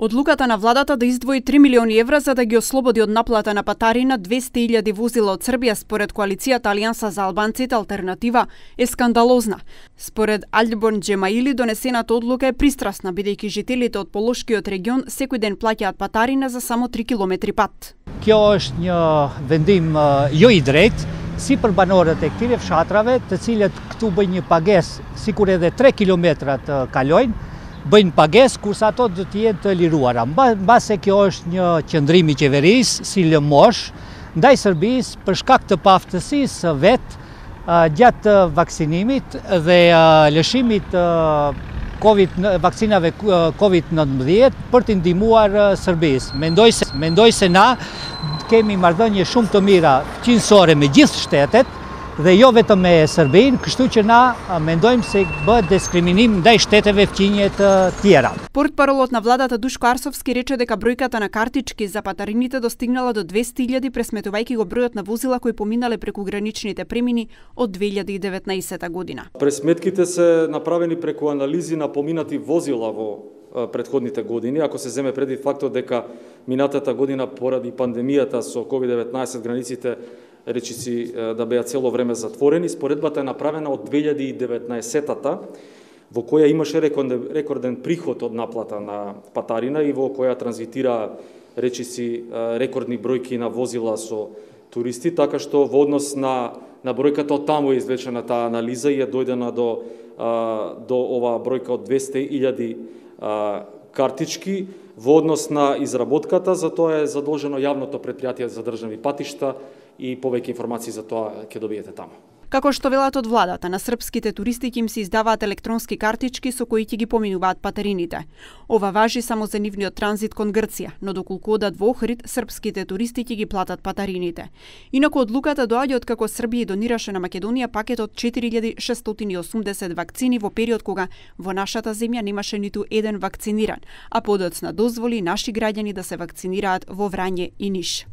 Одлуката на владата да издвои 3 милиони евра за да ги ослободи од наплата на патарина 200.000 возила од Србија според коалицијата Алијанса за албанците алтернатива е скандалозна. Според Альборн Джемаили донесената одлука е пристрасна бидејќи жителите од Полошкиот регион секој ден плаќаат патарина за само 3 километри пат. Kjo është вендим јо и i си si për в шатраве këtire кту të пагес сикуре де 3 kilometrat калјојн, bëjnë pages kurse ato do të jenë të liruara. Mbase kjo është një qëndrimi i qeverisë si lëmosh ndaj Serbisë për shkak të paaftësisë vet gjatë vaksinimit dhe lëshimit të Covid vaksinave Covid-19 për të ndihmuar Serbisë. Mendoj se mendoj se na kemi marrëdhënie shumë të mira qinsore me gjithë shtetet, dhe jo vetëm me Serbinë, kështu që na mendojmë se bëhet diskriminim ndaj shteteve fqinje të tjera. Портпаролот на владата Душко Арсовски рече дека бројката на картички за патарините достигнала до 200.000 пресметувајќи го бројот на возила кои поминале преку граничните премини од 2019 година. Пресметките се направени преку анализи на поминати возила во предходните години, ако се земе преди фактот дека минатата година поради пандемијата со COVID-19 границите речиси да беа цело време затворени. Споредбата е направена од 2019-тата, во која имаше рекорден приход од наплата на патарина и во која транзитира речиси рекордни бројки на возила со туристи, така што во однос на на бројката од таму е извлечена таа анализа и е дојдена до до оваа бројка од 200.000 картички Во однос на изработката, за тоа е задолжено јавното предпријатие за државни патишта и повеќе информации за тоа ќе добиете таму. Како што велат од владата, на српските туристи им се издаваат електронски картички со кои ќе ги поминуваат патерините. Ова важи само за нивниот транзит кон Грција, но доколку одат во Охрид, српските туристи ќе ги платат патерините. Инаку одлуката доаѓа од како Србија донираше на Македонија пакет од 4680 вакцини во период кога во нашата земја немаше ниту еден вакциниран, а подоцна дозволи наши граѓани да се вакцинираат во Врање и Ниш.